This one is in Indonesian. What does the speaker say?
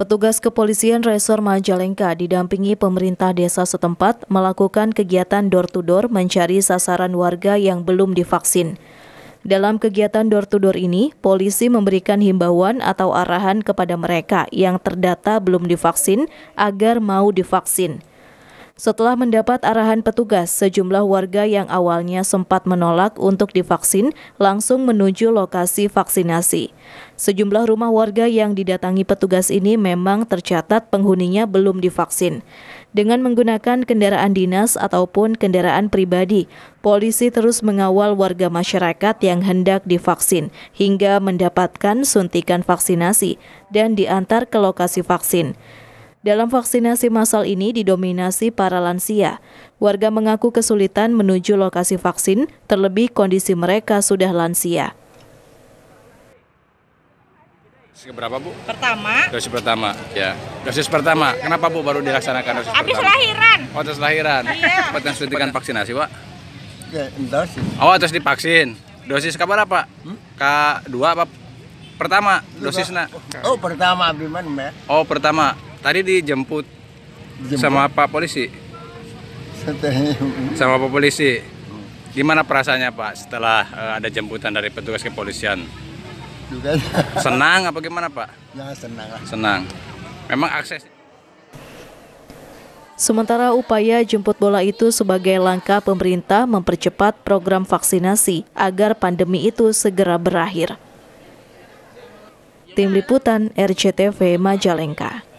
Petugas kepolisian Resor Majalengka didampingi pemerintah desa setempat melakukan kegiatan door-to-door -door mencari sasaran warga yang belum divaksin. Dalam kegiatan door-to-door -door ini, polisi memberikan himbauan atau arahan kepada mereka yang terdata belum divaksin agar mau divaksin. Setelah mendapat arahan petugas, sejumlah warga yang awalnya sempat menolak untuk divaksin langsung menuju lokasi vaksinasi. Sejumlah rumah warga yang didatangi petugas ini memang tercatat penghuninya belum divaksin. Dengan menggunakan kendaraan dinas ataupun kendaraan pribadi, polisi terus mengawal warga masyarakat yang hendak divaksin hingga mendapatkan suntikan vaksinasi dan diantar ke lokasi vaksin. Dalam vaksinasi massal ini didominasi para lansia. Warga mengaku kesulitan menuju lokasi vaksin, terlebih kondisi mereka sudah lansia. Dosis berapa Bu? Pertama. Dosis pertama, ya. Dosis pertama. Kenapa Bu baru dilaksanakan dosis Abis pertama? lahiran. Oh, terus lahiran. Iya. Buat suntikan vaksinasi, Pak? Ya, dosis. Oh, terus divaksin. Dosis kabar apa? Hmm? K2 apa? Pertama, dosis nak. Oh, pertama, Abiman, Mbak. Oh, pertama. Tadi dijemput, Jemput. sama Pak polisi. Sama Pak polisi. Gimana perasaannya Pak setelah uh, ada jemputan dari petugas kepolisian? Ya. Senang apa gimana Pak? Ya senang Senang. Memang akses. Sementara upaya jemput bola itu sebagai langkah pemerintah mempercepat program vaksinasi agar pandemi itu segera berakhir. Tim Liputan RCTV Majalengka